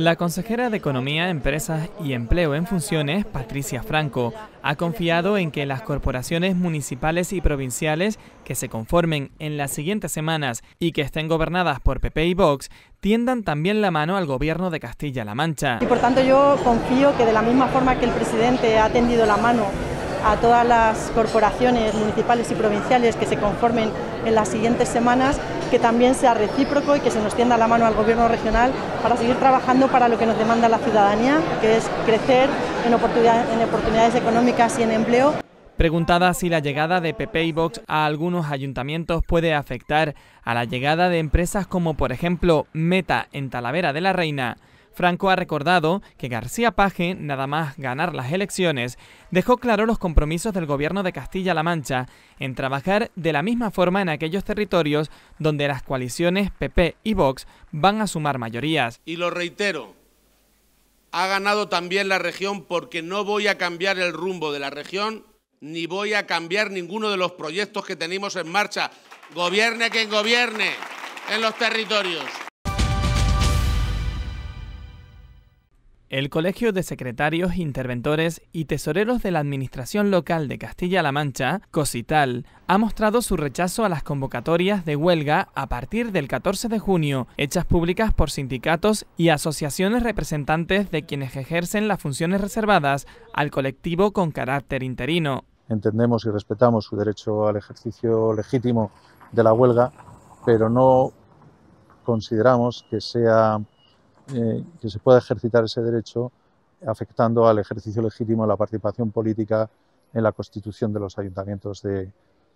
La consejera de Economía, Empresas y Empleo en Funciones, Patricia Franco, ha confiado en que las corporaciones municipales y provinciales que se conformen en las siguientes semanas y que estén gobernadas por PP y Vox tiendan también la mano al gobierno de Castilla-La Mancha. Y por tanto yo confío que de la misma forma que el presidente ha tendido la mano a todas las corporaciones municipales y provinciales que se conformen en las siguientes semanas, que también sea recíproco y que se nos tienda la mano al gobierno regional para seguir trabajando para lo que nos demanda la ciudadanía, que es crecer en, oportunidades económicas y en empleo. Preguntada si la llegada de Pepe y Vox a algunos ayuntamientos puede afectar a la llegada de empresas como por ejemplo Meta en Talavera de la Reina, Franco ha recordado que García Page, nada más ganar las elecciones, dejó claro los compromisos del gobierno de Castilla-La Mancha en trabajar de la misma forma en aquellos territorios donde las coaliciones PP y Vox van a sumar mayorías. Y lo reitero, ha ganado también la región porque no voy a cambiar el rumbo de la región ni voy a cambiar ninguno de los proyectos que tenemos en marcha, gobierne quien gobierne en los territorios. El Colegio de Secretarios, Interventores y Tesoreros de la Administración Local de Castilla-La Mancha, COSITAL, ha mostrado su rechazo a las convocatorias de huelga a partir del 14 de junio, hechas públicas por sindicatos y asociaciones representantes de quienes ejercen las funciones reservadas al colectivo con carácter interino. Entendemos y respetamos su derecho al ejercicio legítimo de la huelga, pero no consideramos que sea eh, que se pueda ejercitar ese derecho afectando al ejercicio legítimo de la participación política en la constitución de los ayuntamientos de,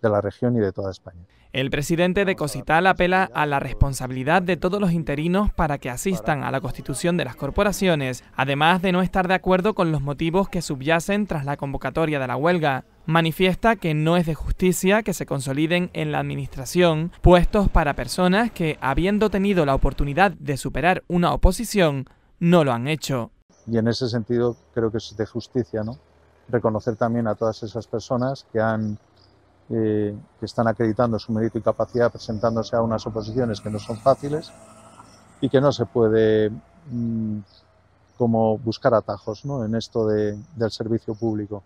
de la región y de toda España. El presidente de Cosital apela a la responsabilidad de todos los interinos para que asistan a la constitución de las corporaciones, además de no estar de acuerdo con los motivos que subyacen tras la convocatoria de la huelga. Manifiesta que no es de justicia que se consoliden en la administración puestos para personas que, habiendo tenido la oportunidad de superar una oposición, no lo han hecho. Y en ese sentido creo que es de justicia, ¿no? Reconocer también a todas esas personas que han eh, que están acreditando su mérito y capacidad presentándose a unas oposiciones que no son fáciles y que no se puede mm, como buscar atajos ¿no? en esto de, del servicio público.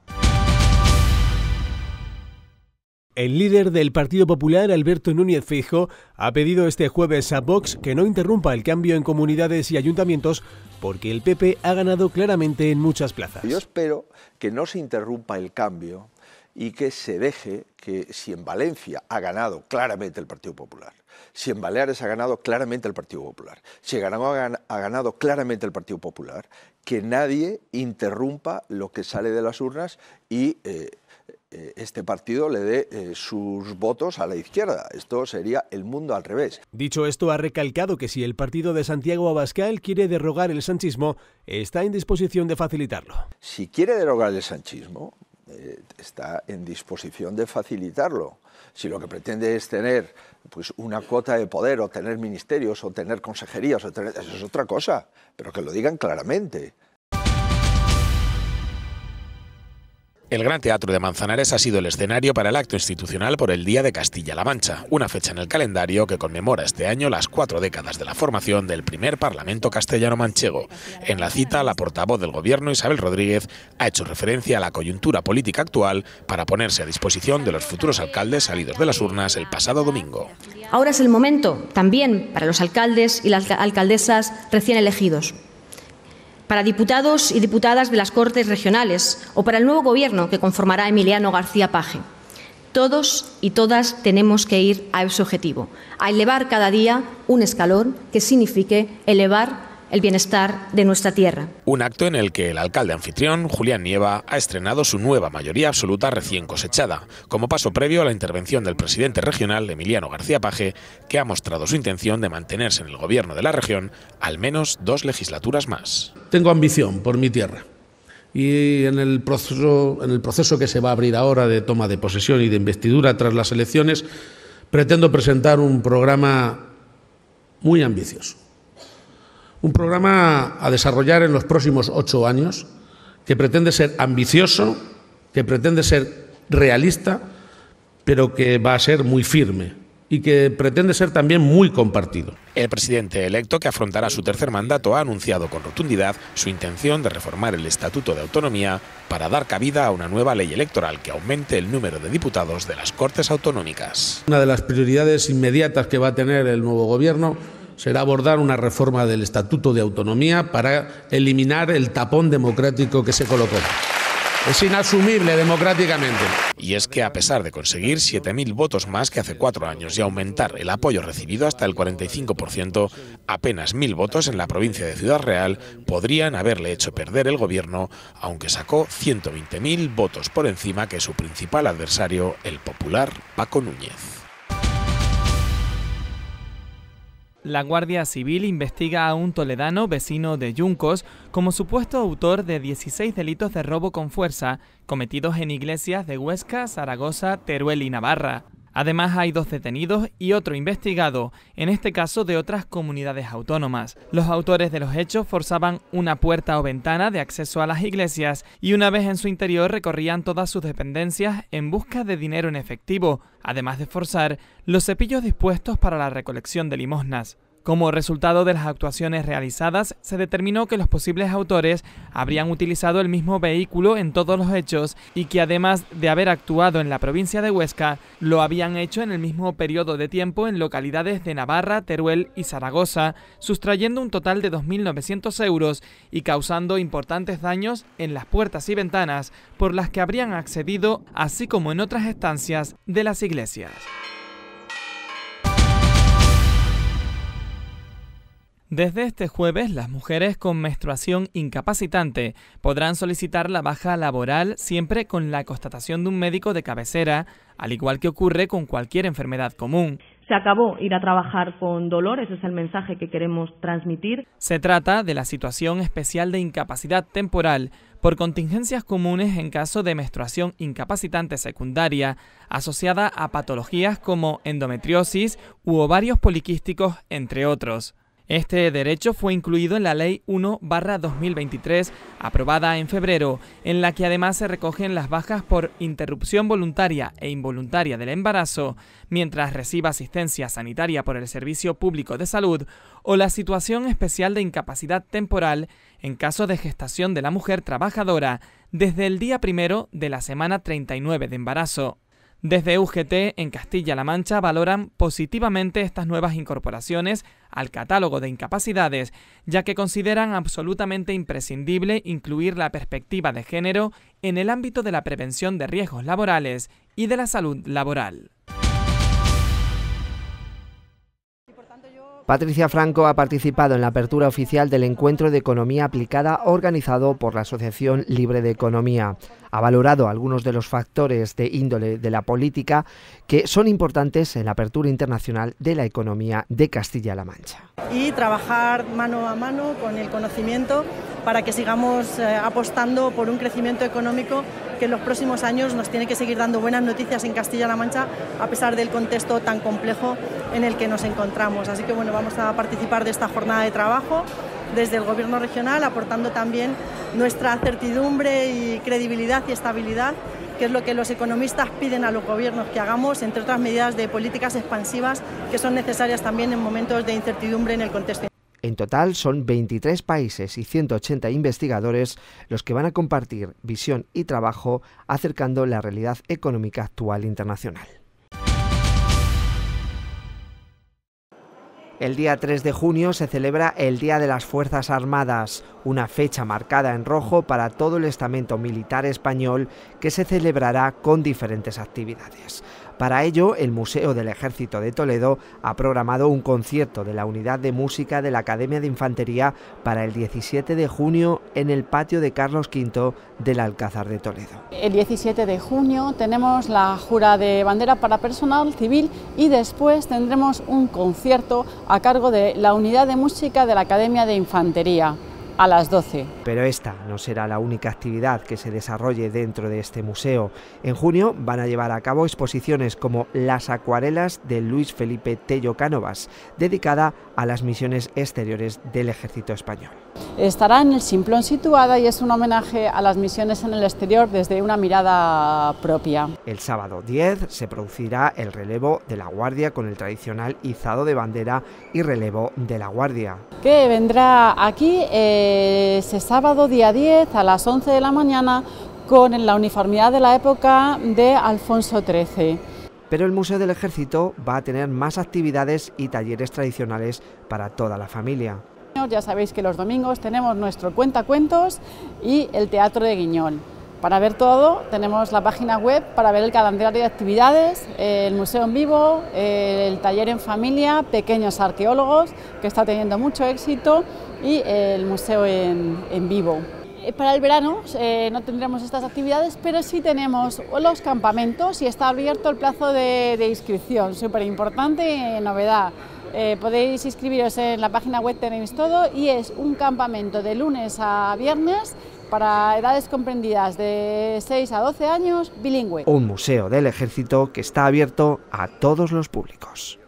El líder del Partido Popular, Alberto Núñez Fijo, ha pedido este jueves a Vox que no interrumpa el cambio en comunidades y ayuntamientos porque el PP ha ganado claramente en muchas plazas. Yo espero que no se interrumpa el cambio y que se deje que si en Valencia ha ganado claramente el Partido Popular, si en Baleares ha ganado claramente el Partido Popular, si ha ganado claramente el Partido Popular, que nadie interrumpa lo que sale de las urnas y eh, eh, este partido le dé eh, sus votos a la izquierda. Esto sería el mundo al revés. Dicho esto, ha recalcado que si el partido de Santiago Abascal quiere derrogar el sanchismo, está en disposición de facilitarlo. Si quiere derogar el sanchismo, eh, está en disposición de facilitarlo. Si lo que pretende es tener pues, una cuota de poder o tener ministerios o tener consejerías, eso es otra cosa, pero que lo digan claramente. El Gran Teatro de Manzanares ha sido el escenario para el acto institucional por el Día de Castilla-La Mancha, una fecha en el calendario que conmemora este año las cuatro décadas de la formación del primer Parlamento castellano-manchego. En la cita, la portavoz del Gobierno, Isabel Rodríguez, ha hecho referencia a la coyuntura política actual para ponerse a disposición de los futuros alcaldes salidos de las urnas el pasado domingo. Ahora es el momento también para los alcaldes y las alcaldesas recién elegidos para diputados y diputadas de las Cortes Regionales o para el nuevo Gobierno que conformará Emiliano García Paje. Todos y todas tenemos que ir a ese objetivo, a elevar cada día un escalón que signifique elevar el bienestar de nuestra tierra. Un acto en el que el alcalde anfitrión, Julián Nieva, ha estrenado su nueva mayoría absoluta recién cosechada, como paso previo a la intervención del presidente regional, Emiliano García Paje, que ha mostrado su intención de mantenerse en el gobierno de la región al menos dos legislaturas más. Tengo ambición por mi tierra. Y en el, proceso, en el proceso que se va a abrir ahora de toma de posesión y de investidura tras las elecciones, pretendo presentar un programa muy ambicioso un programa a desarrollar en los próximos ocho años que pretende ser ambicioso, que pretende ser realista, pero que va a ser muy firme y que pretende ser también muy compartido. El presidente electo, que afrontará su tercer mandato, ha anunciado con rotundidad su intención de reformar el Estatuto de Autonomía para dar cabida a una nueva ley electoral que aumente el número de diputados de las Cortes Autonómicas. Una de las prioridades inmediatas que va a tener el nuevo Gobierno será abordar una reforma del Estatuto de Autonomía para eliminar el tapón democrático que se colocó. Es inasumible democráticamente. Y es que a pesar de conseguir 7.000 votos más que hace cuatro años y aumentar el apoyo recibido hasta el 45%, apenas 1.000 votos en la provincia de Ciudad Real podrían haberle hecho perder el gobierno, aunque sacó 120.000 votos por encima que su principal adversario, el popular Paco Núñez. La Guardia Civil investiga a un toledano vecino de Yuncos como supuesto autor de 16 delitos de robo con fuerza cometidos en iglesias de Huesca, Zaragoza, Teruel y Navarra. Además hay dos detenidos y otro investigado, en este caso de otras comunidades autónomas. Los autores de los hechos forzaban una puerta o ventana de acceso a las iglesias y una vez en su interior recorrían todas sus dependencias en busca de dinero en efectivo, además de forzar los cepillos dispuestos para la recolección de limosnas. Como resultado de las actuaciones realizadas, se determinó que los posibles autores habrían utilizado el mismo vehículo en todos los hechos y que además de haber actuado en la provincia de Huesca, lo habían hecho en el mismo periodo de tiempo en localidades de Navarra, Teruel y Zaragoza, sustrayendo un total de 2.900 euros y causando importantes daños en las puertas y ventanas por las que habrían accedido, así como en otras estancias de las iglesias. Desde este jueves, las mujeres con menstruación incapacitante podrán solicitar la baja laboral siempre con la constatación de un médico de cabecera, al igual que ocurre con cualquier enfermedad común. Se acabó ir a trabajar con dolor, ese es el mensaje que queremos transmitir. Se trata de la situación especial de incapacidad temporal por contingencias comunes en caso de menstruación incapacitante secundaria, asociada a patologías como endometriosis u ovarios poliquísticos, entre otros. Este derecho fue incluido en la Ley 1-2023, aprobada en febrero, en la que además se recogen las bajas por interrupción voluntaria e involuntaria del embarazo, mientras reciba asistencia sanitaria por el Servicio Público de Salud, o la situación especial de incapacidad temporal en caso de gestación de la mujer trabajadora desde el día primero de la semana 39 de embarazo. Desde UGT en Castilla-La Mancha valoran positivamente estas nuevas incorporaciones al catálogo de incapacidades, ya que consideran absolutamente imprescindible incluir la perspectiva de género en el ámbito de la prevención de riesgos laborales y de la salud laboral. Patricia Franco ha participado en la apertura oficial del Encuentro de Economía Aplicada organizado por la Asociación Libre de Economía ha valorado algunos de los factores de índole de la política que son importantes en la apertura internacional de la economía de Castilla-La Mancha. Y trabajar mano a mano con el conocimiento para que sigamos eh, apostando por un crecimiento económico que en los próximos años nos tiene que seguir dando buenas noticias en Castilla-La Mancha, a pesar del contexto tan complejo en el que nos encontramos. Así que bueno, vamos a participar de esta jornada de trabajo desde el Gobierno regional, aportando también nuestra certidumbre y credibilidad y estabilidad, que es lo que los economistas piden a los gobiernos que hagamos, entre otras medidas de políticas expansivas que son necesarias también en momentos de incertidumbre en el contexto. En total son 23 países y 180 investigadores los que van a compartir visión y trabajo acercando la realidad económica actual internacional. El día 3 de junio se celebra el Día de las Fuerzas Armadas, una fecha marcada en rojo para todo el estamento militar español que se celebrará con diferentes actividades. Para ello, el Museo del Ejército de Toledo ha programado un concierto de la Unidad de Música de la Academia de Infantería para el 17 de junio en el patio de Carlos V del Alcázar de Toledo. El 17 de junio tenemos la jura de bandera para personal civil y después tendremos un concierto a cargo de la Unidad de Música de la Academia de Infantería a las 12. Pero esta no será la única actividad que se desarrolle dentro de este museo. En junio van a llevar a cabo exposiciones como Las acuarelas de Luis Felipe Tello Cánovas, dedicada a las misiones exteriores del ejército español. Estará en el Simplón situada y es un homenaje a las misiones en el exterior desde una mirada propia. El sábado 10 se producirá el relevo de la Guardia con el tradicional izado de bandera y relevo de la Guardia. Que vendrá aquí eh, ese sábado día 10 a las 11 de la mañana con la uniformidad de la época de Alfonso XIII pero el Museo del Ejército va a tener más actividades y talleres tradicionales para toda la familia. Ya sabéis que los domingos tenemos nuestro cuentacuentos y el Teatro de Guiñol. Para ver todo tenemos la página web para ver el calendario de actividades, el museo en vivo, el taller en familia, pequeños arqueólogos, que está teniendo mucho éxito, y el museo en, vivo. Eh, para el verano eh, no tendremos estas actividades, pero sí tenemos los campamentos y está abierto el plazo de, inscripción, súper importante novedad. Eh, podéis inscribiros en la página web, tenéis todo y es un campamento de lunes a viernes para edades comprendidas de 6 a 12 años, bilingüe. Un museo del ejército que está abierto a todos los públicos.